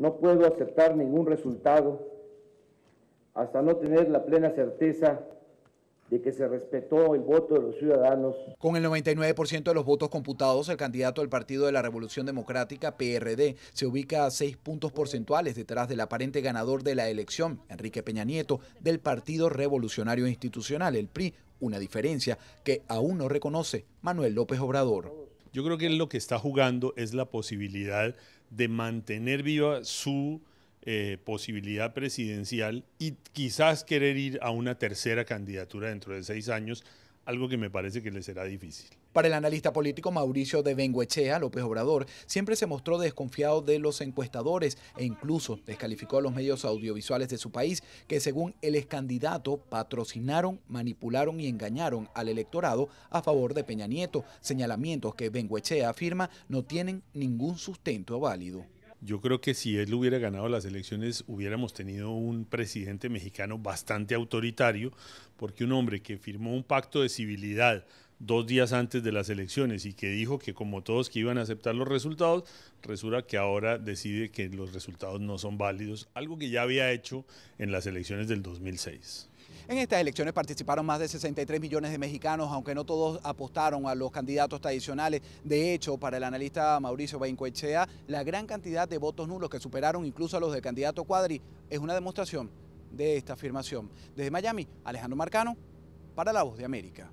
No puedo aceptar ningún resultado hasta no tener la plena certeza de que se respetó el voto de los ciudadanos. Con el 99% de los votos computados, el candidato del Partido de la Revolución Democrática, PRD, se ubica a seis puntos porcentuales detrás del aparente ganador de la elección, Enrique Peña Nieto, del Partido Revolucionario Institucional, el PRI, una diferencia que aún no reconoce Manuel López Obrador. Yo creo que lo que está jugando es la posibilidad de mantener viva su eh, posibilidad presidencial y quizás querer ir a una tercera candidatura dentro de seis años algo que me parece que le será difícil. Para el analista político Mauricio de Benguechea, López Obrador siempre se mostró desconfiado de los encuestadores e incluso descalificó a los medios audiovisuales de su país que según el candidato, patrocinaron, manipularon y engañaron al electorado a favor de Peña Nieto, señalamientos que Benguechea afirma no tienen ningún sustento válido. Yo creo que si él hubiera ganado las elecciones hubiéramos tenido un presidente mexicano bastante autoritario, porque un hombre que firmó un pacto de civilidad dos días antes de las elecciones y que dijo que como todos que iban a aceptar los resultados, resulta que ahora decide que los resultados no son válidos, algo que ya había hecho en las elecciones del 2006. En estas elecciones participaron más de 63 millones de mexicanos, aunque no todos apostaron a los candidatos tradicionales. De hecho, para el analista Mauricio Baincoechea, la gran cantidad de votos nulos que superaron incluso a los del candidato Cuadri es una demostración de esta afirmación. Desde Miami, Alejandro Marcano, para La Voz de América.